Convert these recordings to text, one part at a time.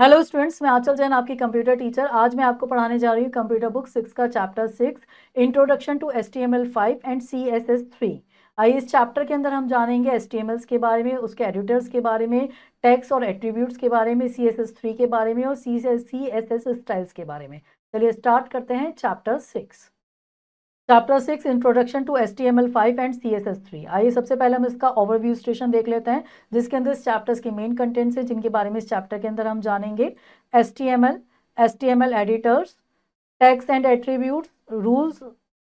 Hello students मैं आचल जैन आपकी computer teacher आज मैं आपको पढ़ाने जा रही हूँ कंप्यूटर बुक सिक्स का chapter six introduction to H T M L five and C S S three आइए इस चैप्टर के अंदर हम जानेंगे एस टी एम एल्स के बारे में उसके एडिटर्स के बारे में टैक्स और एट्रीब्यूट्स के बारे में सी एस एस थ्री के बारे में और C C S S styles के बारे में चलिए स्टार्ट करते हैं chapter six chapter six introduction to H T M L five and C S S three आइए सबसे पहले हम इसका ओवरव्यू स्टेशन देख लेते हैं जिसके अंदर इस चैप्टर्स के मेन कंटेंट्स हैं जिनके बारे में इस चैप्टर के अंदर हम जानेंगे H T M L S T M L editors tags and attribute rules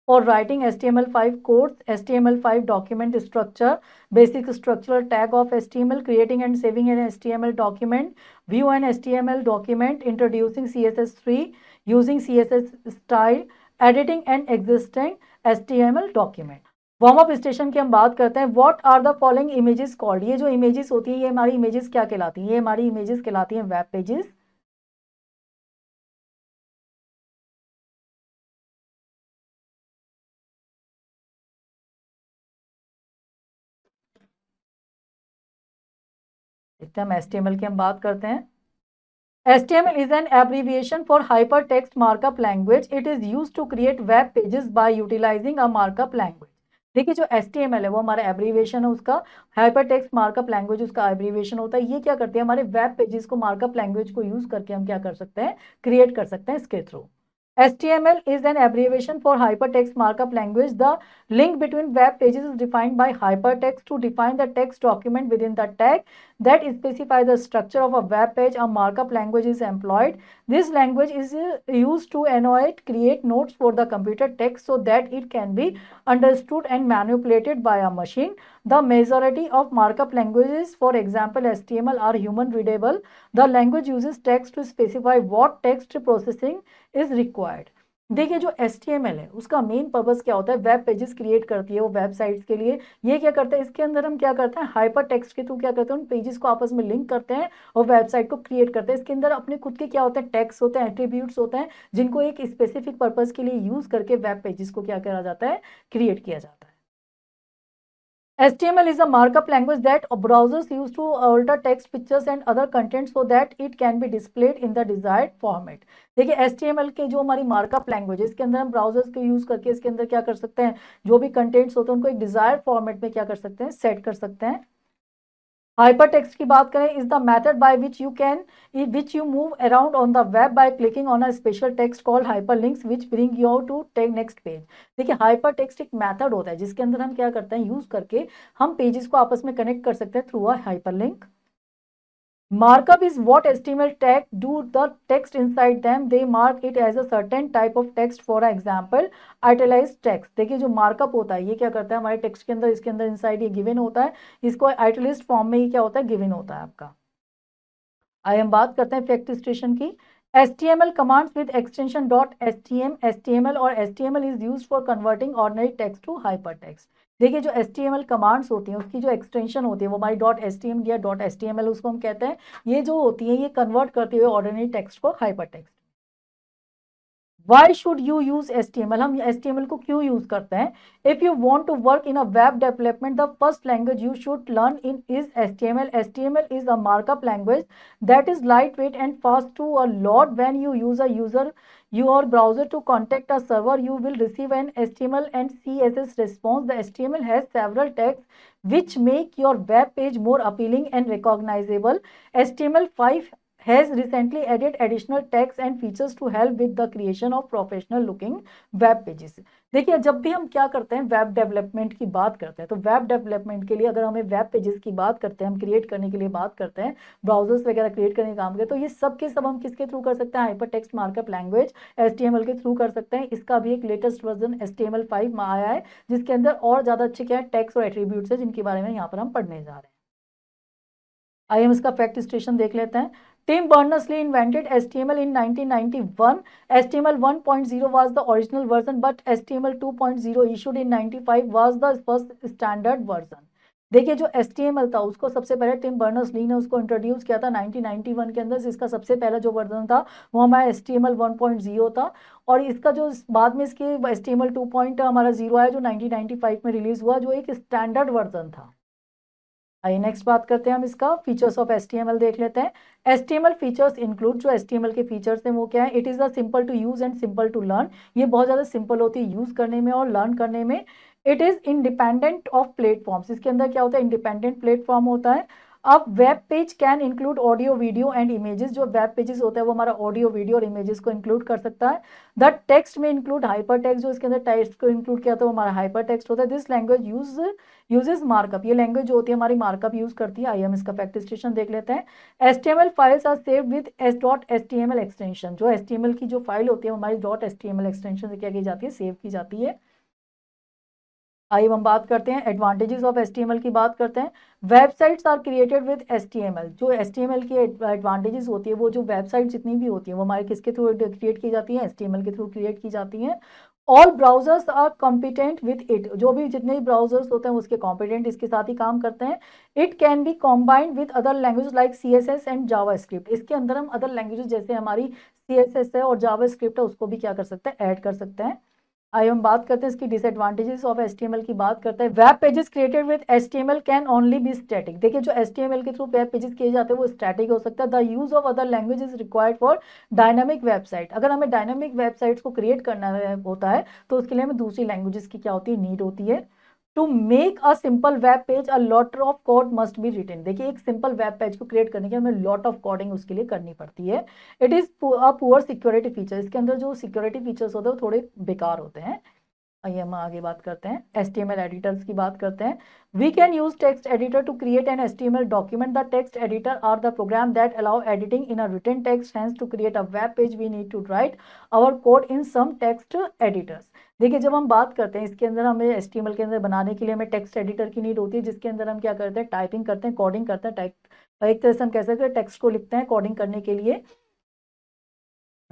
for writing S T M L five codes H T M L five document structure basic structural tag of S T M L creating and saving an S T M L document view and H T M L document introducing C S S three using C S S style editing and existing S T M L document warm up station की हम बात करते हैं what are the following images called ये जो images होती है ये हमारी इमेजेस क्या कहलाती हैं ये हमारी इमेजेस कहलाती हैं वेब पेजेस देखते हम एस की हम बात करते हैं S T HTML is an abbreviation for hypertext markup language. It is used to create web pages by utilizing a markup language देखिए जो एस टी एम एल है वो हमारा एब्रीवेशन है उसका हाइपर टेक्स्ट मार्कअप लैंग्वेज उसका abbreviation होता है ये क्या करते हैं हमारे वेब पेजेस को मार्कअप लैंग्वेज को यूज़ करके हम क्या कर सकते हैं क्रिएट कर सकते हैं इसके through HTML is an abbreviation for Hypertext Markup Language. The link between web pages is defined by hypertext to define the text document within the tag that specifies the structure of a web page. A markup language is employed. This language is uh, used to annotate, create notes for the computer text so that it can be understood and manipulated by a machine. The majority of markup languages, for example HTML, are human readable. The language uses text to specify what text processing is required. Required देखिए जो S है उसका main purpose क्या होता है web pages create करती है वो वेबसाइट्स के लिए ये क्या करता है इसके अंदर हम क्या करते हैं हाइपर टेक्स्ट के थ्रू क्या करते हैं उन पेजेस को आपस में लिंक करते हैं और वेबसाइट को क्रिएट करते हैं इसके अंदर अपने खुद के क्या होते हैं टैक्स होते हैं एट्रीब्यूट्स होते हैं जिनको एक स्पेसिफिक पर्पज़ के लिए यूज़ करके वेब पेजेस को क्या करा जाता है क्रिएट किया जाता है HTML is a markup language that browsers use to alter text, pictures and other content so that it can be displayed in the desired format. देखिए HTML के जो हमारी मार्कअप लैंग्वेज है इसके अंदर हम ब्राउजर्स के यूज़ करके इसके अंदर क्या कर सकते हैं जो भी कंटेंट्स होते हैं उनको एक डिजायर फॉर्मेट में क्या कर सकते हैं सेट कर सकते हैं हाइपर हाइपरटेक्स्ट की बात करें is the method by which you can which you move around on the web by clicking on a special text called link which bring you to take next page देखिए hypertext एक method होता है जिसके अंदर हम क्या करते हैं यूज करके हम पेजेस को आपस में कनेक्ट कर सकते हैं through a link Markup is what HTML tag do the text inside them. They mark it as a certain type of text. For example, italized text. देखिए जो markup होता है ये क्या करता है हमारे text के अंदर इसके अंदर inside ये given होता है इसको italized form में ये क्या होता है given होता है आपका आई हम बात करते हैं फैक्ट स्टेशन की S T M L commands with extension dot S T M S T M L और S T M L is use for converting ordinary text to hypertext देखिए जो HTML कमांड्स होती हैं उसकी जो extension होती है वो हमारी डॉट एस टी एम या डॉट एस उसको हम कहते हैं ये जो होती है ये कन्वर्ट करती हुए ऑर्डिनरी टेक्स्ट को hypertext why should you use S T M L हम एस टी एम एल को क्यों यूज करते हैं if you want to work in a web development the first language you should learn in is S T M L S T M L is a markup language that is lightweight and fast to a lot when you use a user your browser to contact a server, you will receive an HTML and CSS response. The HTML has several tags which make your web page more appealing and recognizable. HTML5 has recently added additional tags and features to help with the creation of professional looking web pages देखिए जब भी हम क्या करते हैं web development की बात करते हैं तो वेब डेवलपमेंट के लिए अगर हमें वेब पेजेस की बात करते हैं हम क्रिएट करने के लिए बात करते हैं ब्राउजर्स वगैरह क्रिएट करने के काम के तो ये सब के सब हम किसके थ्रू कर सकते हैं hypertext markup language S के थ्रू कर सकते हैं इसका भी एक लेटेस्ट वर्जन एस टी में आया है जिसके अंदर और ज़्यादा अच्छे क्या है टेक्स और एट्रीब्यूट्स है जिनके बारे में यहाँ पर हम पढ़ने जा रहे हैं आइए हम इसका फैक्ट स्टेशन देख लेते हैं Tim Berners-Lee invented HTML in 1991. HTML 1.0 was the original version, but HTML 2.0 issued in 95 was the first standard version. देखिए जो एस था उसको सबसे पहले टिम बर्नर्स ली ने उसको इंट्रोड्यूस किया था 1991 के अंदर इसका सबसे पहला जो वर्जन था वो हमारा एस टी 1.0 था और इसका जो बाद में इसके एस टी 2.0 हमारा जीरो आया जो 1995 में रिलीज़ हुआ जो एक स्टैंडर्ड वर्जन था आइए नेक्स्ट बात करते हैं हम इसका फीचर्स ऑफ एस देख लेते हैं एस फीचर्स इंक्लूड जो एस के फीचर्स हैं वो क्या है it is the simple to use and simple to learn ये बहुत ज़्यादा सिंपल होती है यूज़ करने में और लर्न करने में it is independent of platforms इसके अंदर क्या होता है इंडिपेंडेंट प्लेटफॉर्म होता है अब web page can include audio video and images जो वेब पेजेस होता है वो हमारा ऑडियो वीडियो और इमेजेस को इंक्लूड कर सकता है द टेक्स्ट में इंक्लूड हाइपर टेक्स्ट जो इसके अंदर टेक्स्ट को इंक्लूड किया था तो वो हमारा हाइपर टेक्स्ट होता है this language use uses markup ये लैंग्वेज जो होती है हमारी मार्कअप यूज करती है आई एम इसका प्रैक्टिस स्टेशन देख लेते हैं S T M L files are save with S dot S T M L extension जो एस टी एम एल की जो फाइल होती है हमारी dot S T M L extension से क्या की जाती है सेव की जाती है आइए हम बात करते हैं एडवांटेजेस ऑफ एस की बात करते हैं websites are created with S जो एस की एडवांटेजेस होती है वो जो वेबसाइट जितनी भी होती है वो हमारे किसके थ्रू क्रिएट की जाती है एस के थ्रू क्रिएट की जाती है all browsers are competent with it जो भी जितने भी ब्राउजर्स होते हैं उसके कॉम्पिटेंट इसके साथ ही काम करते हैं it can be combined with other language like C S S and JavaScript इसके अंदर हम अदर लैंग्वेज जैसे हमारी सी एस एस है और जावा स्क्रिप्ट है उसको भी क्या कर सकते हैं ऐड कर सकते हैं आई हम बात करते हैं इसकी डिसएडवांटेजेस ऑफ एस की बात करते हैं web pages created with S can only be static देखिए जो एस के थ्रू वेब पेजेस किए जाते हैं वो स्टैटिक हो सकता है the use of other language is required for dynamic website अगर हमें डायनामिक वेबसाइट्स को क्रिएट करना होता है तो उसके लिए हमें दूसरी लैंग्वेजेस की क्या होती है नीड होती है to make a simple web page a lot of code must be return देखिए एक सिंपल वेब पेज को क्रिएट करने के लिए हमें लॉट ऑफ कोडिंग उसके लिए करनी पड़ती है it is a poor security feature इसके अंदर जो सिक्योरिटी फीचर्स होते हैं वो थोड़े बेकार होते हैं आइए हम आगे बात करते हैं S T M L editors की बात करते हैं we can use text editor to create an S T M L document the text editor are the program that allow editing in a return text hence to create a web page we need to write our code in some text editors देखिए जब हम बात करते हैं इसके अंदर हमें S के अंदर बनाने के लिए हमें टेक्स्ट एडिटर की नीड होती है जिसके अंदर हम क्या करते हैं टाइपिंग करते हैं कोडिंग करते हैं टाइप एक तरह से हम कह सकते हैं टेक्स्ट को लिखते हैं कोडिंग करने के लिए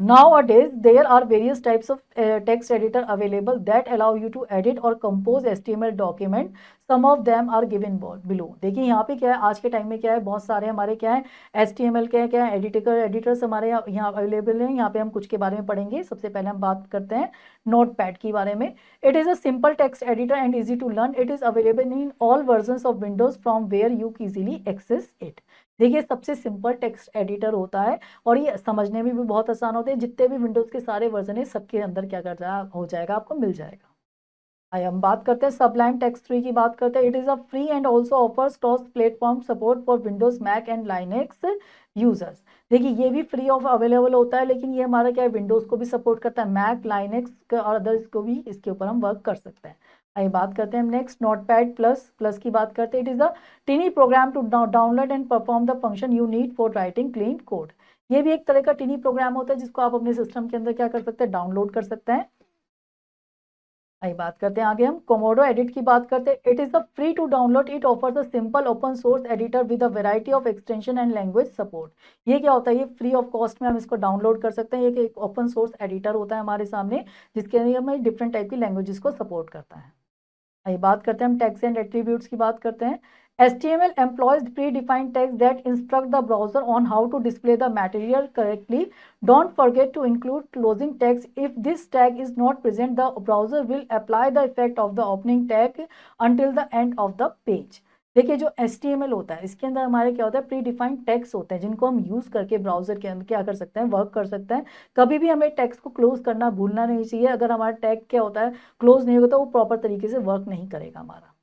Nowadays, there are various types of uh, text editor available that allow you to edit or compose HTML document. Some of them are given below. देखिए यहाँ पे क्या है आज के टाइम में क्या है बहुत सारे हमारे क्या है एच टी एम एल के क्या है एडिटर एडिटर्स हमारे यहाँ अवेलेबल हैं यहाँ पे हम कुछ के बारे में पढ़ेंगे सबसे पहले हम बात करते हैं नोट पैड के बारे में it is a simple text editor and easy to learn it is available in all version of Windows from where you easily access it देखिए सबसे सिंपल टेक्स्ट एडिटर होता है और ये समझने में भी बहुत आसान होते हैं जितने भी विंडोज़ के सारे वर्जन है सबके अंदर क्या कर जाए हो जाएगा आपको मिल जाएगा आई हम बात करते हैं सबलाइन टेक्स थ्री की बात करते हैं it is a free and also offers cross platform support for Windows Mac and Linux users देखिए ये भी फ्री ऑफ अवेलेबल होता है लेकिन ये हमारा क्या है विंडोज़ को भी सपोर्ट करता है मैक लाइनेक्स और अदर्स को भी इसके ऊपर हम वर्क कर सकते हैं आई बात करते हैं हम next note pad plus plus की बात करते हैं it is the tiny program to download and perform the function you need for writing clean code ये भी एक तरह का टिनी प्रोग्राम होता है जिसको आप अपने सिस्टम के अंदर क्या कर सकते हैं डाउनलोड कर सकते हैं आई बात करते हैं आगे हम कोमोडो एडिट की बात करते हैं it is the free to download it offer the simple open source editor with a variety of extension and language support ये क्या होता है ये फ्री ऑफ कॉस्ट में हम इसको डाउनलोड कर सकते हैं ये एक ओपन सोर्स एडिटर होता है हमारे सामने जिसके लिए हमें डिफरेंट टाइप की लैंग्वेजेस को सपोर्ट करता है आइए बात करते हैं हम टैक्स एंड एट्रीब्यूट की बात करते हैं S T M L employs predefined tags that instruct the browser on how to display the material correctly don't forget to include closing tags if this tag is not present the browser will apply the effect of the opening tag until the end of the page देखिए जो S होता है इसके अंदर हमारे क्या होता है प्री डिफाइंड टेक्स होते हैं जिनको हम यूज़ करके ब्राउजर के अंदर क्या कर सकते हैं वर्क कर सकते हैं कभी भी हमें टेक्स को क्लोज करना भूलना नहीं चाहिए अगर हमारा टैग क्या होता है क्लोज नहीं होगा तो वो प्रॉपर तरीके से वर्क नहीं करेगा हमारा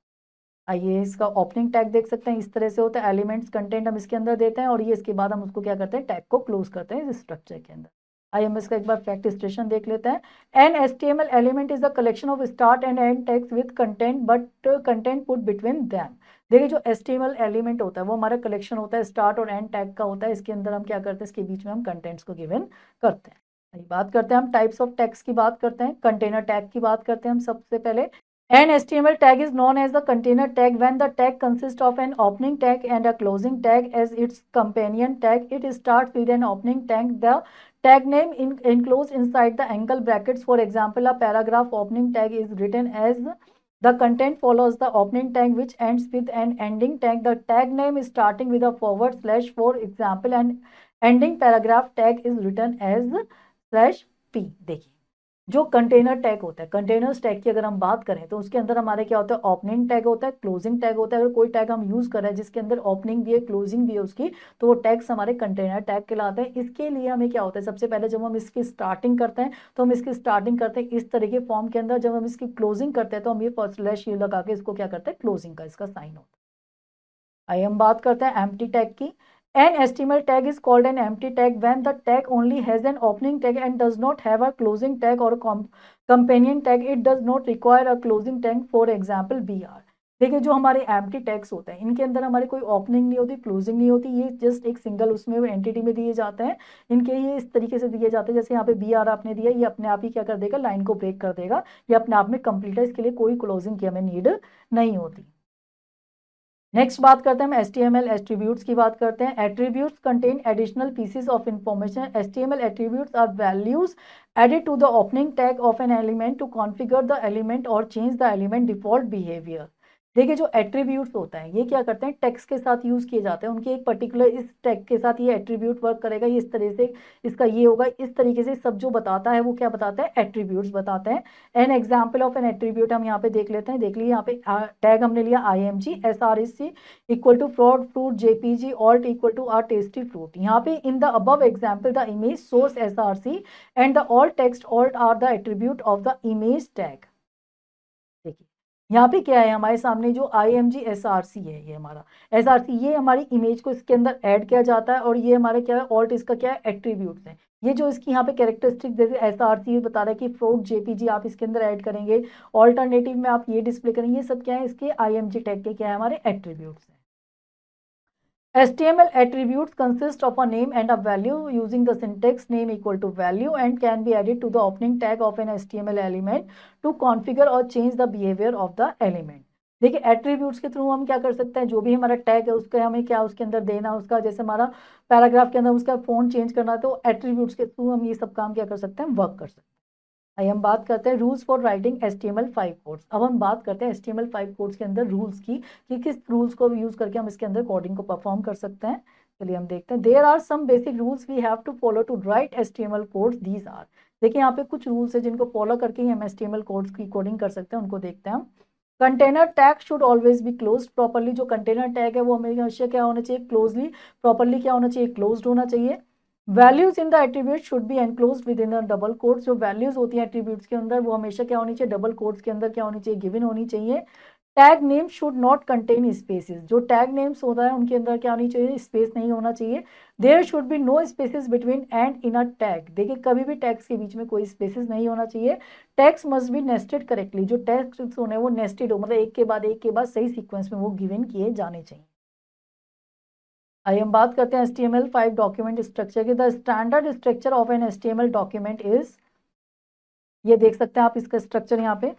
आइए इसका ओपनिंग टैग देख सकते हैं इस तरह से होता है एलिमेंट्स कंटेंट हम इसके अंदर देते हैं और ये इसके बाद हम उसको क्या करते हैं टैग को क्लोज करते हैं इस स्ट्रक्चर के अंदर आइए हम इसका एक बार फैक्ट स्टेशन देख लेते हैं an S T M L element is the collection of start and end tags with content but content put between them देखिए जो एस्टिमल एलिमेंट होता है वो हमारा कलेक्शन होता है स्टार्ट और एंड टैग का होता है इसके अंदर हम क्या करते हैं इसके बीच में हम कंटेंट्स को गिवन करते हैं बात करते हैं हम टाइप्स ऑफ टैक्स की बात करते हैं कंटेनर टैग की बात करते हैं हम सबसे पहले and HTML tag is known as the container tag when the tag consist of an opening tag and a closing tag as its companion tag it start with an opening tag the tag name in enclose inside the angle bracket for example a paragraph opening tag is written as The content follows the opening tag which ends with an ending tag. The tag name is starting with a forward slash for example and ending paragraph tag is written as slash p. देखिए जो container tag होता है container tag की अगर हम बात करें तो उसके अंदर हमारे क्या होता है ओपनिंग टैग होता है क्लोजिंग टैग होता है अगर कोई टैग हम यूज़ कर रहे हैं जिसके अंदर ओपनिंग भी है क्लोजिंग भी है उसकी तो वो टैग्स हमारे कंटेनर टैग कहलाते हैं इसके लिए हमें क्या होता है सबसे पहले जब हम इसकी स्टार्टिंग करते हैं तो हम इसकी स्टार्टिंग करते हैं इस तरह के फॉर्म के अंदर जब हम इसकी क्लोजिंग करते हैं तो हम ये स्लैश ये लगा के इसको क्या करते हैं क्लोजिंग का इसका साइन होता है आई हम बात करते हैं एम टैग की An estimator tag is called an empty tag when the tag only has an opening tag and does not have a closing tag or comp companion tag. It does not require a closing tag. For example, BR. देखिए जो हमारे empty tax होते हैं इनके अंदर हमारी कोई opening नहीं होती क्लोजिंग नहीं होती ये जस्ट एक सिंगल उसमें एंटिटी में दिए जाते हैं इनके ये इस तरीके से दिए जाते हैं जैसे यहाँ पे बी आर आपने दिया ये अपने आप ही क्या कर देगा लाइन को ब्रेक कर देगा ये अपने आप में कंप्लीट है इसके लिए कोई क्लोजिंग की हमें नीड नहीं होती नेक्स्ट बात करते हैं हम S T M L attributes की बात करते हैं attributes contain additional pieces of information S T M L attributes are values added to the opening tag of an element to configure the element or change the element default behaviour देखिए जो attribute होता है ये क्या करते हैं takes के साथ यूज़ किए जाते हैं उनके एक पर्टिकुलर इस टेक्स के साथ ये एट्रीब्यूट वर्क करेगा ये इस तरह से इसका ये होगा इस तरीके से सब जो बताता है वो क्या बताता है एट्रीब्यूट बताते हैं an example of an attribute हम यहाँ पे देख लेते हैं देख लीजिए यहाँ पे टैग हमने लिया I M G S R S C equal to fraud fruit J P G alt equal to R tasty fruit यहाँ पे in the above example the image source S R C and the all text alt are the attribute of the image tag देखिए यहाँ पे क्या है हमारे सामने जो I M G S R C है ये हमारा एस आर सी ये हमारी इमेज को इसके अंदर ऐड किया जाता है और ये हमारे क्या है ऑल्ट इसका क्या है एट्रीब्यूट है ये जो इसकी यहाँ पे कैरेक्टरिस्टिक जैसे एस आर सी बता रहा है कि फ्रोक जेपीजी आप इसके अंदर ऐड करेंगे ऑल्टरनेटिव में आप ये डिस्प्ले करेंगे ये सब क्या है इसके आई एम जी टैग के क्या है हमारे एट्रीब्यूट्स हैं HTML attributes consist of a name and a value using the syntax name equal to value and can be added to the opening tag of an HTML element to configure or change the behavior of the element. देखिए attributes के through हम क्या कर सकते हैं जो भी हमारा टैग है उसका हमें क्या उसके अंदर देना उसका जैसे हमारा पैराग्राफ के अंदर उसका फोन चेंज करना तो एट्रीब्यूट्स के थ्रू हम ये सब काम क्या कर सकते हैं वर्क कर सकते हैं आई हम बात करते हैं rules for writing S T M L five codes अब हम बात करते हैं S T M L five codes के अंदर रूल्स की कि किस रूल्स को यूज़ करके हम इसके अंदर कोडिंग को परफॉर्म कर सकते हैं चलिए हम देखते हैं there are some basic rules we have to follow to write S T M L codes these are देखिए यहाँ पे कुछ रूल्स है जिनको फॉलो करके ही हम S T M L codes की कोडिंग कर सकते हैं उनको देखते हैं हम container tag should always be close properly जो कंटेनर टैग है वो हमें हमेशा क्या होना चाहिए क्लोजली प्रॉपरली क्या होना चाहिए क्लोज होना चाहिए values in the attribute should be enclose within double quote जो वैल्यूज होती है एट्रीब्यूट्स के अंदर वो हमेशा क्या होनी चाहिए डबल कोर्ट के अंदर क्या होनी चाहिए गिविन होनी चाहिए tag name should not contain spaces जो टैग नेम्स होता है उनके अंदर क्या होनी चाहिए स्पेस नहीं होना चाहिए there should be no spaces between and in a tag देखिए कभी भी टैग्स के बीच में कोई स्पेसिस नहीं होना चाहिए tags must be nested correctly जो टैग्स होने वो नेस्टेड हो मतलब एक के बाद एक के बाद सही सीक्वेंस में वो गिविन किए जाने चाहिए आइए हम बात करते हैं S T M L five document structure की the standard structure of an S T M L document is ये देख सकते हैं आप इसका स्ट्रक्चर यहाँ पे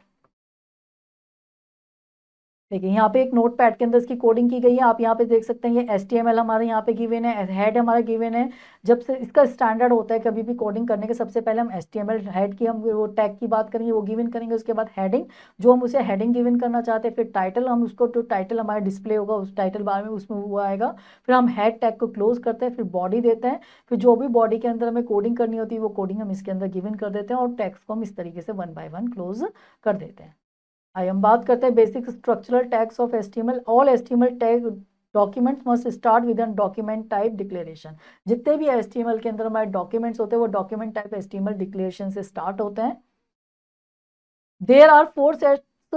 देखिए यहाँ पे एक नोट पैड के अंदर इसकी कोडिंग की गई है आप यहाँ पे देख सकते हैं ये एस टी एम एल हमारे यहाँ पे गिवन है हेड हमारा गिवेन है जब से इसका स्टैंडर्ड होता है कभी भी कोडिंग करने के सबसे पहले हम S T M L head की हम वो टैग की बात करेंगे वो गिवेन करेंगे उसके बाद हेडिंग जो हम उसे हेडिंग गिवेन करना चाहते हैं फिर टाइटल हम उसको जो टाइटल हमारा डिस्प्ले होगा उस टाइटल बार में उसमें वो आएगा फिर हम हेड टैग को क्लोज करते हैं फिर बॉडी देते हैं फिर जो भी बॉडी के अंदर हमें कोडिंग करनी होती है वो कोडिंग हम इसके अंदर गिवन कर देते हैं और टैक्स को हम इस तरीके से वन बाय वन क्लोज कर देते हैं आई हम बात करते हैं basic structural tags of HTML all HTML tags documents must start with an document type declaration जितने भी एस्टिमल के अंदर हमारे डॉक्यूमेंट्स होते हैं वो डॉक्यूमेंट टाइप एस्टिमल डिक्लेरेशन से स्टार्ट होते हैं there are four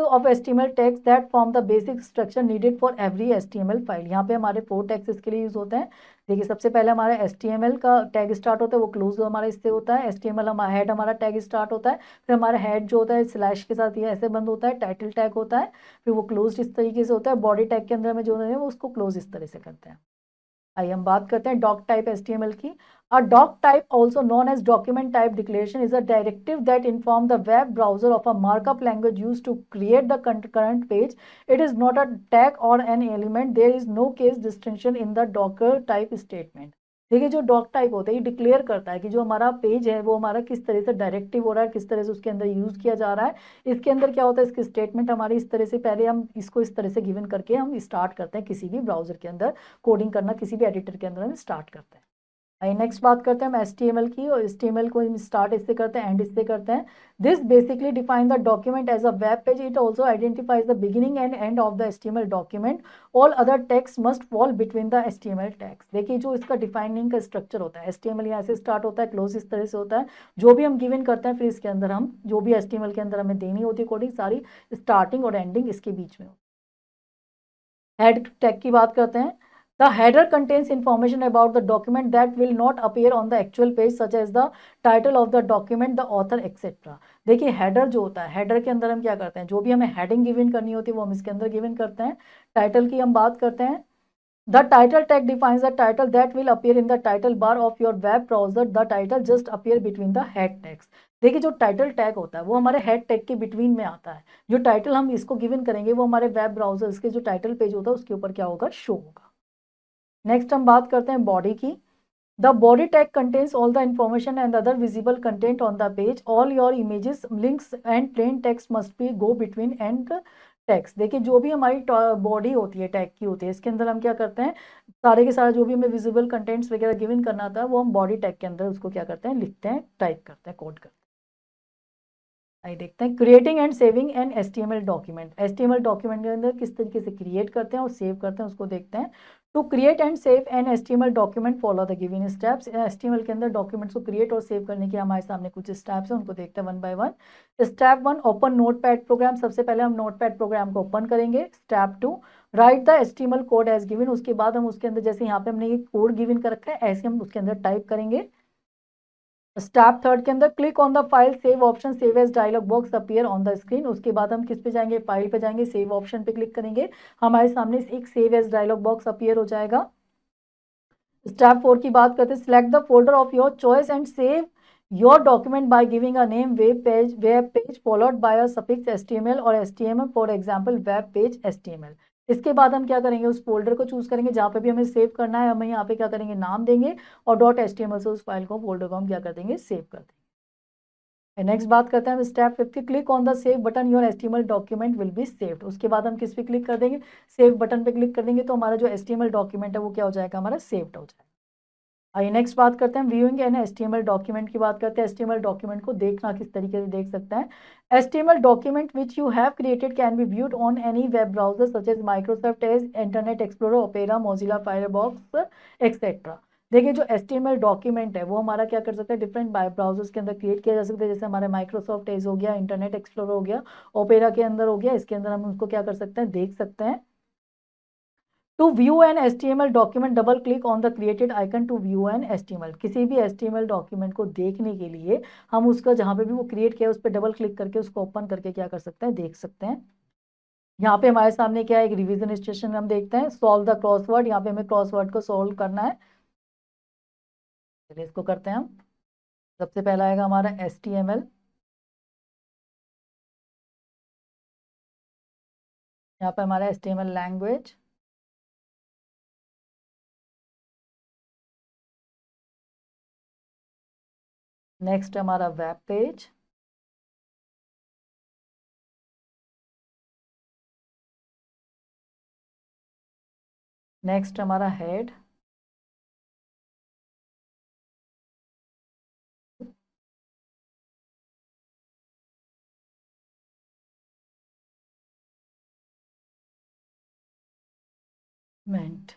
of S T M L tags that form the basic structure needed for every S T M L file यहाँ पे हमारे फोर टैक्स इसके लिए यूज़ होते हैं देखिए सबसे पहले हमारे एस टी एम एल का टैग स्टार्ट होता है वो क्लोज हमारा इससे होता है एस टी एम एल हमारा हेड हमारा टैग स्टार्ट होता है फिर हमारा हेड जो होता है स्लैश के साथ ये ऐसे बंद होता है टाइटल टैग होता है फिर वो क्लोज इस तरीके से होता है बॉडी टैग के अंदर में जो है वो उसको क्लोज इस तरह से करते हैं आइए हम बात करते हैं डॉक टाइप एस की a doctype also known as document type declaration is a directive that inform the web browser of a markup language use to create the current page it is not a tag or an element there is no case distinction in the doctype statement ठीक है जो doc type होता है ये declare करता है कि जो हमारा पेज है वो हमारा किस तरह से डायरेक्टिव हो रहा है किस तरह से उसके अंदर यूज़ किया जा रहा है इसके अंदर क्या होता है इसकी स्टेटमेंट हमारी इस तरह से पहले हम इसको इस तरह से गिवन करके हम स्टार्ट करते हैं किसी भी ब्राउजर के अंदर कोडिंग करना किसी भी एडिटर के अंदर हम स्टार्ट करते हैं आई नेक्स्ट बात करते हैं हम एस की और एस टी एम एल को हम स्टार्ट इससे करते हैं एंड इससे करते हैं this basically define the document as a web page it also identifies the beginning and end of the H T M L document all other tags must fall between the H T M L tags देखिए जो इसका defining का structure होता है S T M L यहाँ से start होता है क्लोज इस तरह से होता है जो भी हम गिव इन करते हैं फिर इसके अंदर हम जो भी एस टी एम एल के अंदर हमें देनी होती है कोडिंग सारी स्टार्टिंग और एंडिंग इसके बीच में होती है हेड टैग की बात करते हैं the header contains information about the document that will not appear on the actual page such as the title of the document the author etc देखिए हैडर जो होता है हेडर के अंदर हम क्या करते हैं जो भी हमें हेडिंग गिविन करनी होती है वो हम इसके अंदर गिव इन करते हैं टाइटल की हम बात करते हैं the title tag define the title that will appear in the title bar of your web browser the title just appear between the head tags देखिए जो टाइटल टैग होता है वो हमारे हेड टैग के बिटवीन में आता है जो टाइटल हम इसको गिविन करेंगे वो हमारे वेब ब्राउजर्स के जो टाइटल पेज होता है उसके ऊपर क्या होगा शो होगा नेक्स्ट हम बात करते हैं बॉडी की the body tag contents all the information and other visible content on the page all your images links and plain text must be go between and tags देखिए जो भी हमारी बॉडी होती है टैग की होती है इसके अंदर हम क्या करते हैं सारे के सारे जो भी हमें विजिबल कंटेंट्स वगैरह गिविन करना था वो हम बॉडी टैग के अंदर उसको क्या करते हैं लिखते हैं टाइप करते हैं कोड करते हैं आइए देखते हैं creating and saving and H document H document के अंदर किस तरीके से क्रिएट करते हैं और सेव करते हैं उसको देखते हैं to create and save an HTML document follow the given steps HTML के अंदर डॉक्यूमेंट्स को क्रिएट और सेव करने के हमारे सामने कुछ स्टेप्स हैं उनको देखते हैं one by one step one open notepad program सबसे पहले हम नोट पैड प्रोग्राम को ओपन करेंगे step two write the HTML code as given उसके बाद हम उसके अंदर जैसे यहाँ पे हमने ये कोड गिविन कर रखा है ऐसे हम उसके अंदर टाइप करेंगे स्टेप थर्ड के अंदर click on the file save option save as dialog box appear on the screen उसके बाद हम किस पे जाएंगे फाइल पे जाएंगे सेव ऑप्शन पे क्लिक करेंगे हमारे सामने एक save as dialog box appear हो जाएगा स्टेप फोर की बात करते हैं select the folder of your choice and save your document by giving a name web page web page followed by a suffix H or S T M L for example web page H T M L इसके बाद हम क्या करेंगे उस folder को choose करेंगे जहां पे भी हमें सेव करना है हम यहाँ पे क्या करेंगे नाम देंगे और डॉट एस से उस फाइल को फोल्डर को हम क्या कर देंगे सेव कर देंगे नेक्स्ट बात करते हैं हम step fifth click on the save button your HTML document will be saved उसके बाद हम किस पे क्लिक कर देंगे सेव बटन पे क्लिक कर देंगे तो हमारा जो एस्टिमल डॉक्यूमेंट है वो क्या हो जाएगा हमारा सेव्ड हो जाएगा आइए नेक्स्ट बात करते हैं व्यूइंग एन एस डॉक्यूमेंट की बात करते हैं एस डॉक्यूमेंट को देखना किस तरीके से देख सकते हैं H document which you have created can be viewed on any web browser such as Microsoft Edge Internet Explorer Opera Mozilla Firefox etcetera देखिए जो एस डॉक्यूमेंट है वो हमारा क्या कर सकता है डिफरेंट ब्राउजर्स के अंदर क्रिएट किया जा सकता है जैसे हमारे माइक्रोसॉफ्ट एज हो गया इंटरनेट एक्सप्लोर हो गया ओपेरा के अंदर हो गया इसके अंदर हम उसको क्या कर सकते हैं देख सकते हैं to view an S T M L document double click on the created icon to view an S T M L किसी भी H T M L document को देखने के लिए हम उसका जहाँ पे भी वो क्रिएट किया है उस पर डबल क्लिक करके उसको ओपन करके क्या कर सकते हैं देख सकते हैं यहाँ पे हमारे सामने क्या है एक रिविजन स्टेशन हम देखते हैं सोल्व द क्रॉसवर्ड यहाँ पे हमें क्रॉस वर्ड को सोल्व करना है इसको करते हैं हम सबसे पहला आएगा हमारा एस टी एम एल यहाँ पर हमारा H T M L language next हमारा वेब पेज नेक्स्ट हमारा हेड मेंट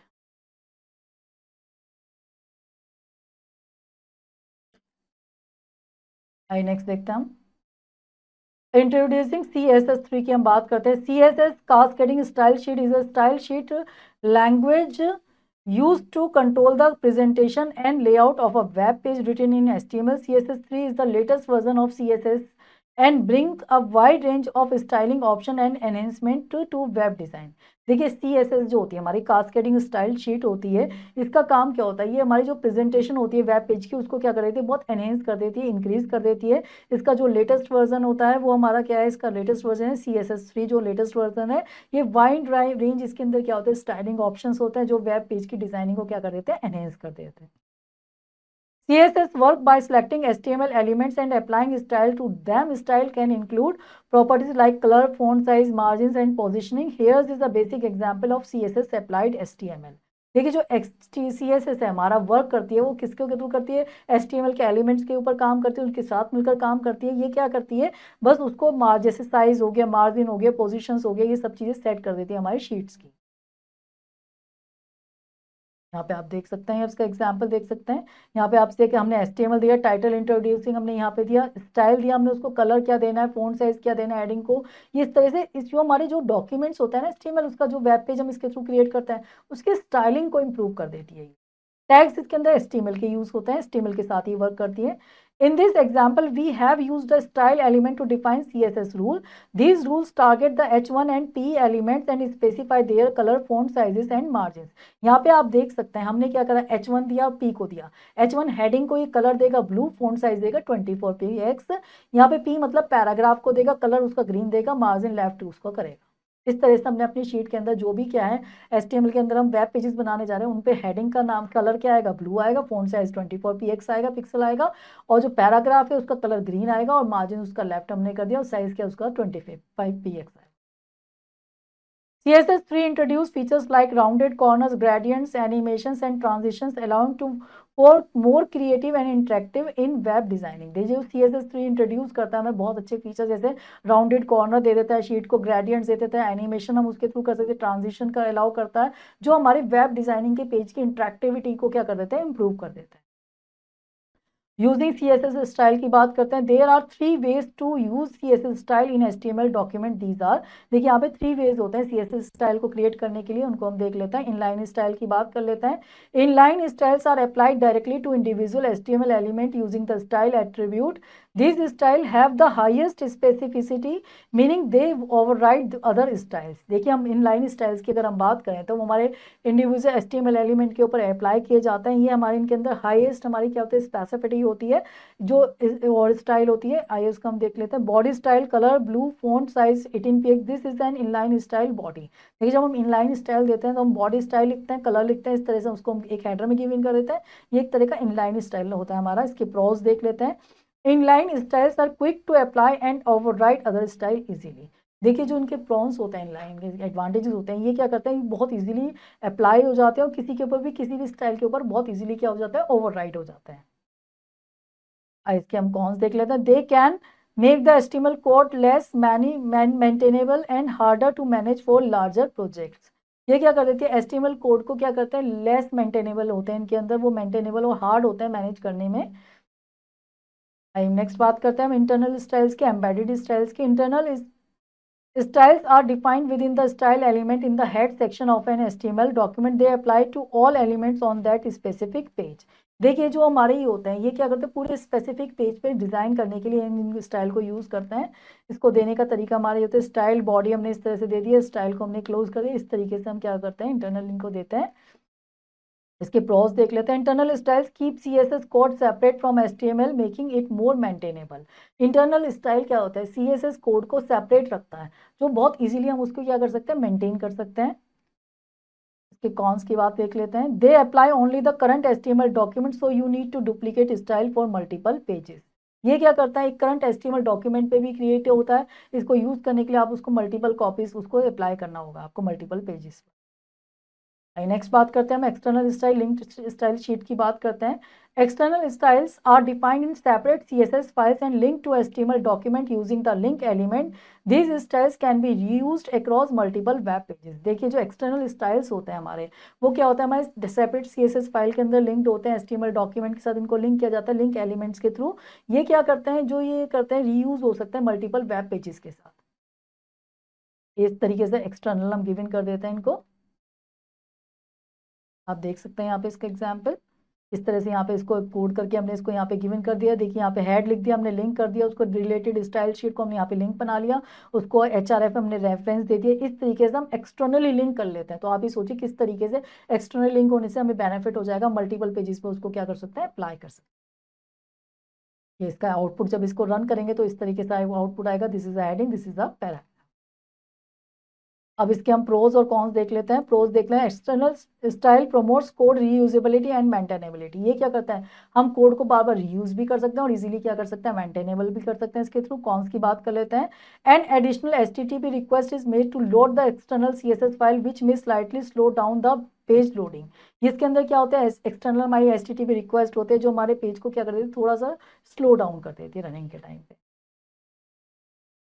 आई नेक्स्ट देखते हैं हम introducing C S S three की हम बात करते हैं C S S cascading style sheet is a style sheet language use to control the presentation and layout of a web page written in H T M L C S S three is the latest version of C S S and bring a wide range of styling option and enhancement to web design देखिए C S S जो होती है हमारी cascading style sheet होती है इसका काम क्या होता है ये हमारी जो प्रेजेंटेशन होती है वेब पेज की उसको क्या कर देती है बहुत एनहेंस कर देती है इंक्रीज कर देती है इसका जो लेटेस्ट वर्जन होता है वो हमारा क्या है इसका लेटेस्ट वर्जन है सी एस एस थ्री जो लेटेस्ट वर्जन है ये वाइड रेंज इसके अंदर क्या होता है स्टाइलिंग ऑप्शन होते हैं जो वेब पेज की डिजाइनिंग को क्या कर देते हैं एनहेंस कर देते हैं CSS work by selecting HTML elements and applying style to them. Style can include properties like color, font size, margins and positioning. Here is a basic example of CSS applied HTML. देखिए जो C S S है हमारा work करती है वो किसके के through करती है एस टी एम एल के एलिमेंट्स के ऊपर काम करती है उनके साथ मिलकर काम करती है ये क्या करती है बस उसको जैसे साइज हो गया मार्जिन हो गया पोजीशंस हो गया ये सब चीज़ें सेट कर देती है हमारी शीट्स की यहाँ पे आप देख सकते हैं उसका एग्जाम्पल देख सकते हैं यहाँ पे आपसे कि हमने एस दिया टाइटल इंट्रोड्यूसिंग हमने यहाँ पे दिया स्टाइल दिया हमने उसको कलर क्या देना है फोन साइज क्या देना है एडिंग को इस तरह से इस जो हमारे जो डॉक्यूमेंट्स होता है ना एस उसका जो वेब पेज हम इसके थ्रू क्रिएट करते हैं उसके स्टाइलिंग को इम्प्रूव कर देती है टैग्स इसके अंदर एस के यूज़ होते हैं एस के साथ ही वर्क करती है In this example, we have used the style element to define CSS rule. These rules target the H1 and P elements and specify their color, font sizes and margins. यहाँ पे आप देख सकते हैं हमने क्या करा H1 दिया P को दिया H1 हेडिंग को ये कलर देगा ब्लू फॉन्ट साइज देगा 24 एक्स यहाँ पे पी मतलब पैराग्राफ को देगा कलर उसका ग्रीन देगा मार्जिन लेफ्ट उसको करेगा इस तरह से हमने अपनी शीट के अंदर जो भी क्या है एस के अंदर हम वेब पेजेस बनाने जा रहे हैं उन पे हेडिंग का नाम कलर क्या आएगा ब्लू आएगा font size twenty four P X आएगा पिक्सल आएगा और जो पैराग्राफ है उसका कलर ग्रीन आएगा और मार्जिन उसका लेफ्ट हमने कर दिया और साइज क्या उसका ट्वेंटी फाइव पी एक्स आएगा CSS3 introduced features like rounded corners, gradients, animations and transitions allowing to or more creative and interactive in web designing देखिए C S S three introduce करता है हमें बहुत अच्छे फीचर जैसे राउंडेड कॉर्नर दे देता है शीट को ग्रेडियंट दे देता है एनिमेशन हम उसके थ्रू कर सकते हैं ट्रांजिशन का अलाउ करता है जो हमारे वेब डिजाइनिंग के पेज की इंट्रैक्टिविटी को क्या कर देते हैं इंप्रूव कर देते हैं using C S S style की बात करते हैं there are three ways to use C S S style in H T M L document these are देखिए यहाँ पे थ्री वेज होते हैं सी एस एस स्टाइल को क्रिएट करने के लिए उनको हम देख लेते हैं इन लाइन स्टाइल की बात कर लेते हैं inline styles are applied directly to individual H T M L element using the style attribute this style have the highest specificity meaning they override other styles देखिए हम इन inline styles की अगर हम बात करें तो हमारे individual H T M L element के ऊपर अप्लाई किए जाते हैं ये हमारे इनके अंदर हाईएस्ट हमारी क्या होती है स्पेसिफिटी होती है जो और स्टाइल होती है आई उसका हम देख लेते हैं body style colour blue font size eighteen P this is inline style body देखिए जब हम इनलाइन स्टाइल देते हैं तो हम बॉडी स्टाइल लिखते हैं कलर लिखते हैं इस तरह से उसको हम एक हेडर में गिव इन कर देते हैं ये एक तरह का इनलाइन स्टाइल होता है हमारा इसके प्रोज देख लेते हैं inline styles are quick to apply and override other style easily देखिए जो इनके प्रॉन्स होते हैं इनलाइन के एडवांटेजेस होते हैं ये क्या करते हैं बहुत इजीली अप्लाई हो जाते हैं और किसी के ऊपर भी किसी भी स्टाइल के ऊपर बहुत इजीली क्या हो जाता है ओवरराइड हो जाता है इसके हम कॉन्स देख लेते हैं they can make the HTML coat less many maintainable and harder to manage for larger larger ये क्या कर देती है एस्टिमल कोड को क्या करते हैं लेस मेंटेनेबल होते हैं इनके अंदर वो मेंटेनेबल और हार्ड होते हैं मैनेज करने में आई नेक्स्ट बात करते हैं हम इंटरनल स्टाइल्स के एम्बेडेड स्टाइल्स के internal styles styles are defined within the style element in the head section of an html document they apply to all elements on that specific page देखिए जो हमारे ही होते हैं ये क्या करते हैं पूरे स्पेसिफिक पेज पे डिज़ाइन करने के लिए इन स्टाइल को यूज़ करते हैं इसको देने का तरीका हमारे होते हैं स्टाइल बॉडी हमने इस तरह से दे दिया स्टाइल को हमने क्लोज कर दिया इस तरीके से हम क्या करते हैं इंटरनल इनको देते हैं इसके प्रॉस देख लेते हैं internal styles keep C S S code separate from H T M L making it more maintainable internal style क्या होता है सी एस एस कोड को सेपरेट रखता है जो बहुत इजीली हम उसको क्या कर सकते हैं मेंटेन कर सकते हैं इसके कॉन्स की बात देख लेते हैं they apply only the current H T M L document so you need to duplicate style for multiple pages ये क्या करता है एक करंट एस डॉक्यूमेंट पे भी क्रिएट होता है इसको यूज़ करने के लिए आप उसको मल्टीपल कॉपीज उसको अप्लाई करना होगा आपको मल्टीपल पेजेस पर आई नेक्स्ट बात करते हैं हम external style link style sheet की बात करते हैं external styles are defined in separate C S S files and link to HTML document using the link element these styles can be reuse across multiple web pages देखिए जो external styles होते हैं हमारे वो क्या होता है हमारे separate C S S file के अंदर लिंक होते हैं एस्टिमल डॉक्यूमेंट के साथ इनको लिंक किया जाता है लिंक एलिमेंट्स के थ्रू ये क्या करते हैं जो ये करते हैं री यूज हो सकते हैं मल्टीपल वेब पेजेस के साथ इस तरीके से एक्सटर्नल हम इन कर देते हैं इनको आप देख सकते हैं यहाँ पे इसका एग्जाम्पल इस तरह से यहाँ पे इसको कोड करके हमने इसको यहाँ पे गिवन कर दिया देखिए यहाँ पे हेड लिख दिया हमने लिंक कर दिया उसको रिलेटेड स्टाइल शीट को हमने यहाँ पे लिंक बना लिया उसको एच आर एफ हमने रेफरेंस दे दिया इस तरीके से हम एक्सटर्नली लिंक कर लेते हैं तो आप ये सोचिए किस तरीके से एक्सटर्नल लिंक होने से हमें बेनिफिट हो जाएगा मल्टीपल पेजेस पर उसको क्या कर सकते हैं अप्लाई कर सकते हैं ये इसका आउटपुट जब इसको रन करेंगे तो इस तरीके से आउटपुट आएगा this is heading this is a para अब इसके हम प्रोज और कॉन्स देख लेते हैं प्रोज देख लें external style promotes code reusability and maintainability ये क्या करता है हम कोड को बार बार रीयूज भी कर सकते हैं और इजीली क्या कर सकते हैं मेंटेनेबल भी कर सकते हैं इसके थ्रू कॉन्स की बात कर लेते हैं and additional H request is made to load the external C file which may slightly slow down the page loading इसके अंदर क्या होता है एक्सटर्नल हमारी एस रिक्वेस्ट होते हैं जो हमारे पेज को क्या कर देती है थोड़ा सा स्लो डाउन कर देती है रनिंग के टाइम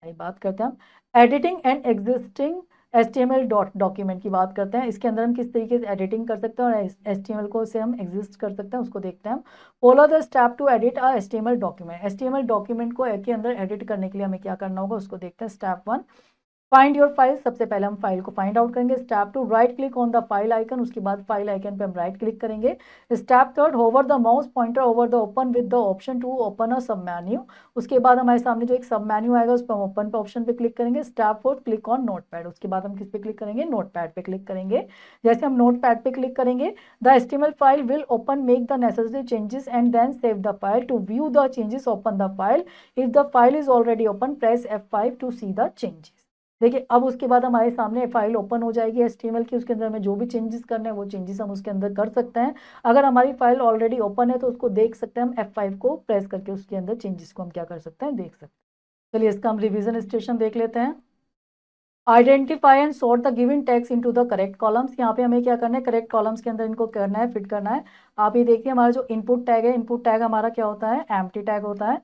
पे बात करते हैं हम editing and existing L dot document की बात करते हैं इसके अंदर हम किस तरीके से एडिटिंग कर सकते हैं और एल को से हम एग्जिस्ट कर सकते हैं उसको देखते हैं हम follow the step to edit a H document L document को के अंदर एडिट करने के लिए हमें क्या करना होगा उसको देखते हैं step one find your file सबसे पहले हम फाइल को फाइंड आउट करेंगे step two right click on the file icon उसके बाद फाइल आइकन पे हम राइट क्लिक करेंगे step third hover the mouse pointer over the open with the option to open a sub menu उसके बाद हमारे सामने जो एक सब मैन्यू आएगा उस पर हम ओपन पे ऑप्शन पे क्लिक करेंगे step fourth click on notepad उसके बाद हम किस पे क्लिक करेंगे नोट पैड पे क्लिक करेंगे जैसे हम नोट पैड पे क्लिक करेंगे the HTML file will open make the necessary changes and then save the file to view the changes open the file if the file is already open press F five to see the changes देखिए अब उसके बाद हमारे सामने file open हो जाएगी S की उसके अंदर हमें जो भी चेंजेस करने हैं वो चेंजेस हम उसके अंदर कर सकते हैं अगर हमारी फाइल ऑलरेडी ओपन है तो उसको देख सकते हैं हम एफ को प्रेस करके उसके अंदर चेंजेस को हम क्या कर सकते हैं देख सकते हैं चलिए इसका हम रिविजन स्टेशन देख लेते हैं identify and sort the given tags to the correct columns यहाँ पे हमें क्या करना है करेक्ट कॉलम्स के अंदर इनको करना है फिट करना है आप ये देखिए हमारा जो इनपुट टैग है इनपुट टैग हमारा क्या होता है एम्प्टी टैग होता है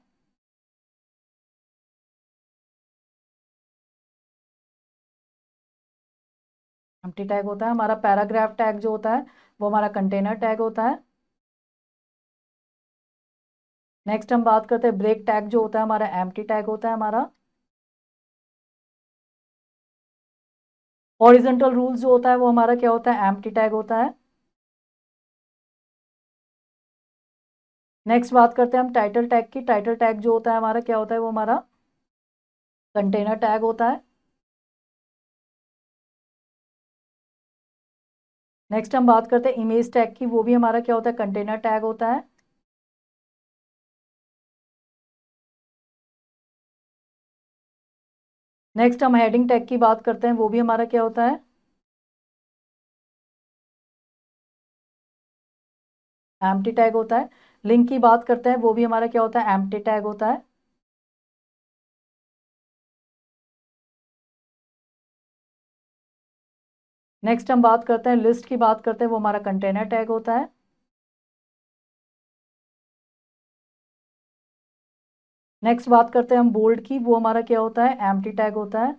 एम्प्टी टैग होता है हमारा पैराग्राफ टैग जो होता है वो हमारा कंटेनर टैग होता है नेक्स्ट हम बात करते हैं ब्रेक टैग जो होता है हमारा एम्प्टी टैग होता है हमारा ऑरिजेंटल रूल्स जो होता है वो हमारा क्या होता है एम्प्टी टैग होता है नेक्स्ट बात करते हैं हम टाइटल टैग की टाइटल टैग जो होता है हमारा क्या होता है वो हमारा कंटेनर टैग होता है नेक्स्ट हम बात करते हैं इमेज टैग की वो भी हमारा क्या होता है कंटेनर टैग होता है नेक्स्ट हम हेडिंग टैग की बात करते हैं वो भी हमारा क्या होता है एम्प्टी टैग होता है लिंक की बात करते हैं वो भी हमारा क्या होता है एम्प्टी टैग होता है नेक्स्ट हम बात करते हैं लिस्ट की बात करते हैं वो हमारा कंटेनर टैग होता है नेक्स्ट बात करते हैं हम बोल्ड की वो हमारा क्या होता है एम टैग होता है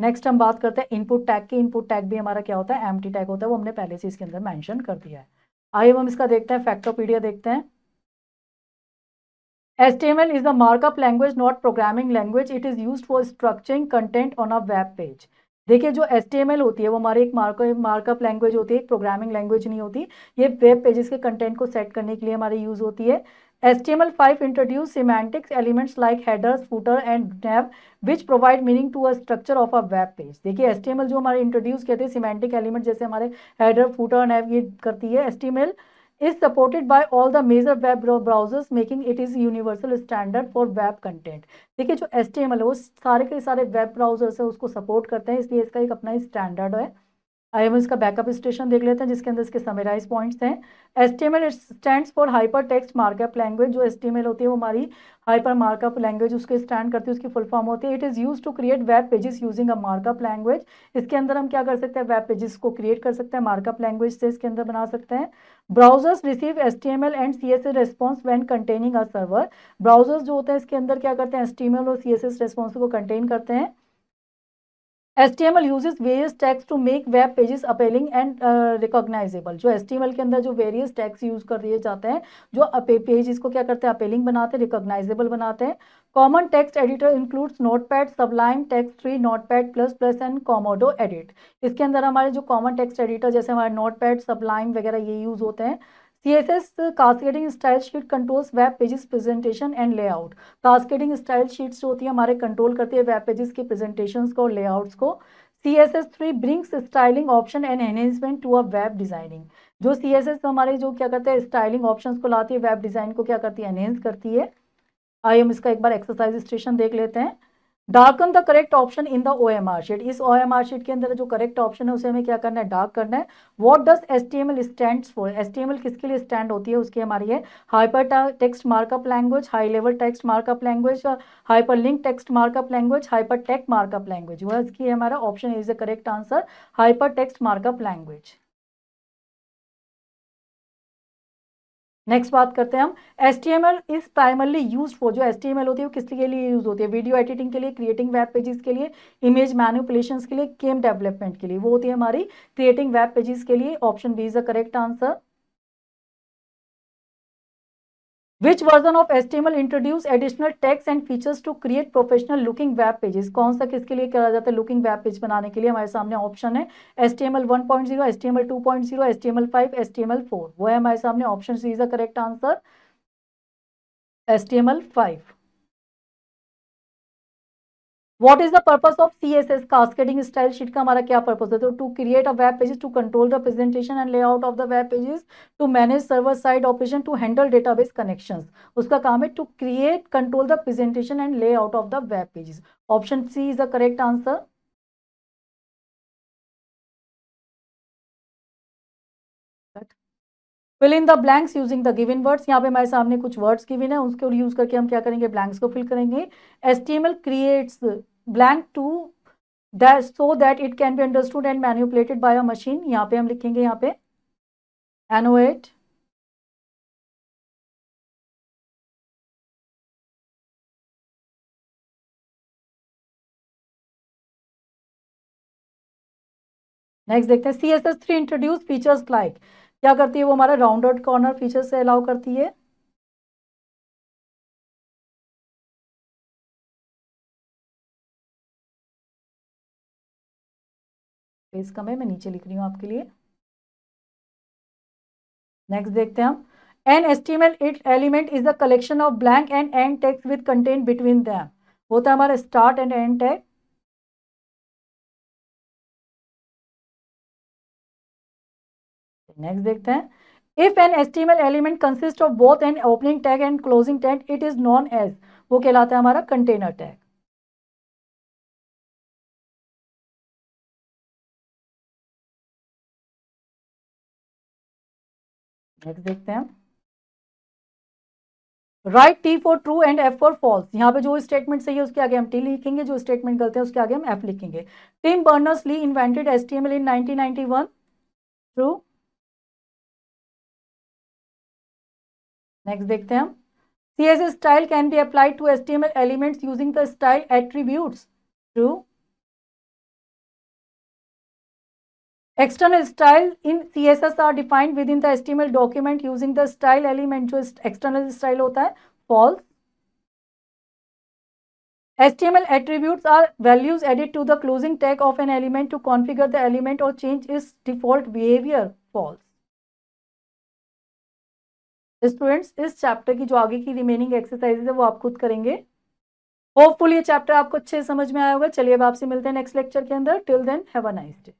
नेक्स्ट हम बात करते हैं इनपुट टैग की इनपुट टैग भी हमारा क्या होता है एम टैग होता है वो हमने पहले से इसके अंदर मेंशन कर दिया है आइए हम इसका देखते हैं फैक्टोपीडिया देखते हैं S T M L is the markup language not programming language it is use for structuring content on a web page देखिए जो एस टी एम एल होती है वो हमारी एक मार्कअप मार्कअप लैंग्वेज होती है एक प्रोग्रामिंग लैंग्वेज नहीं होती ये वेब पेजेस के कंटेंट को सेट करने के लिए हमारी यूज़ होती है S T M L five introduce semantics elements like headers footer and nav which provide meaning to a structure of a web page देखिए एस टी एम एल जो हमारे इंट्रोड्यूस कहते हैं सीमेंटिक एलिमेंट जैसे हमारे header footer नैब ये करती है S T M L is supported by all the major web browsers making it is universal standard for web content देखिए जो HTML है वो सारे के सारे वेब ब्राउजर से उसको सपोर्ट करते हैं इसलिए इसका एक अपना स्टैंडर्ड है आई एम इसका बैकअप स्टेशन देख लेते हैं जिसके अंदर इसके समेराइज पॉइंट्स हैं S T M L stand for hypertext markup language जो एस टी एम एल होती है वो हमारी हाइपर मार्कअप लैंग्वेज उसके स्टैंड करती है उसकी फुल फॉर्म होती है it is use to create web pages using a markup language इसके अंदर हम क्या कर सकते हैं वेब पेजेस को क्रिएट कर सकते हैं मार्कअप लैंग्वेज से इसके अंदर बना सकते हैं browsers receive H T M L and C S S response when containing a server browsers जो होते हैं इसके अंदर क्या करते हैं एस टी एम एल और सी एस एस रेस्पॉन्स को कंटेन करते हैं HTML uses various tags to make web pages appealing and uh, recognizable. जो HTML के अंदर जो various tags यूज कर दिए जाते हैं जो पेज इसको क्या करते हैं अपेलिंग बनाते हैं रिकोगनाइजेबल बनाते हैं common text editor includes pad Sublime text three note pad plus plus and Komodo edit इसके अंदर हमारे जो कॉमन टेक्स्ट एडिटर जैसे हमारे नोटपैड सबलाइम वगैरह ये यूज़ होते हैं CSS cascading style sheet controls web pages presentation and layout cascading style sheets जो होती है हमारे कंट्रोल करती है वेब पेजेस के प्रेजेंटेशन को और लेआउट्स को C S S three brings styling option and enhancement to a web designing जो सी एस एस हमारे जो क्या करते हैं स्टाइलिंग ऑप्शन को लाती है वेब डिज़ाइन को क्या करती है एनहेंस करती है आई हम इसका एक बार एक्सरसाइज स्टेशन देख लेते हैं darken the correct option in the O M R sheet इस ओ एम आर शीट के अंदर जो करेक्ट ऑप्शन है उसे हमें क्या करना है डार्क करना है what does H T M L stand for H T M L किसके लिए स्टैंड होती है उसकी हमारी है hypertext markup language high level text markup language hyperlink text markup language hyper tech markup language वह इसकी हमारा option is the correct answer hypertext markup language next बात करते हैं हम S T M L is primarily use for जो S T M L होती है वो किसके लिए यूज होती है वीडियो एडिटिंग के लिए क्रिएटिंग वेब पेजेस के लिए इमेज मैनिपुलेशन के लिए गेम डेवलपमेंट के लिए वो होती है हमारी क्रिएटिंग वेब पेजेस के लिए option B is the correct answer which version of S T M L introduce additional tags and features to create professional looking web pages कौन सा किसके लिए किया जाता है लुकिंग वेब पेज बनाने के लिए हमारे सामने ऑप्शन है S T M L one point zero H T M L two point zero H T M L five H T M L four वो है हमारे सामने option is the correct answer H T M L five what is the purpose of C S S cascading style sheet का हमारा क्या purpose है तो to create a web pages to control the presentation and layout of the web pages to manage server side operation to handle database connection उसका काम है to create control the presentation and layout of the web pages option C is the correct answer fill in the blanks using the given words यहाँ पे हमारे सामने कुछ words given है उसके यूज करके हम क्या करेंगे ब्लैंक्स को फिल करेंगे H T M L creates blank to that so that it can be understood and manipulated by a machine यहाँ पे हम लिखेंगे यहाँ पे एनोएट नेक्स्ट देखते हैं C S S three introduce features like क्या करती है वो हमारा राउंडेड कॉर्नर फीचर से अलाउ करती है स्पेस कम है मैं नीचे लिख रही हूं आपके लिए नेक्स्ट देखते हैं हम an HTML element is the collection of blank and end text with content between them होता है हमारा start and end text next देखते हैं if an HTML element consist of both and opening tag and closing tag it is known as वो कहलाता है हमारा container tag next देखते हैं write T for true and F for false यहाँ पे जो स्टेटमेंट सही है उसके आगे हम टी लिखेंगे जो स्टेटमेंट गलत है उसके आगे हम एफ लिखेंगे Tim Berners Lee invented H T M L in nineteen ninety one true Next, देखते हैं CSS style can be applied to HTML elements using the style attributes. Elements external style in css are defined within the html document using the style element जो external style होता है false HTML attributes are values added to the closing tag of an element to configure the element or change its default behavior false students इस chapter की जो आगे की remaining exercises है वो आप खुद करेंगे होपफुल ये चैप्टर आपको अच्छे समझ में आया होगा चलिए अब आपसे मिलते हैं नेक्स्ट लेक्चर के अंदर till then have a nice day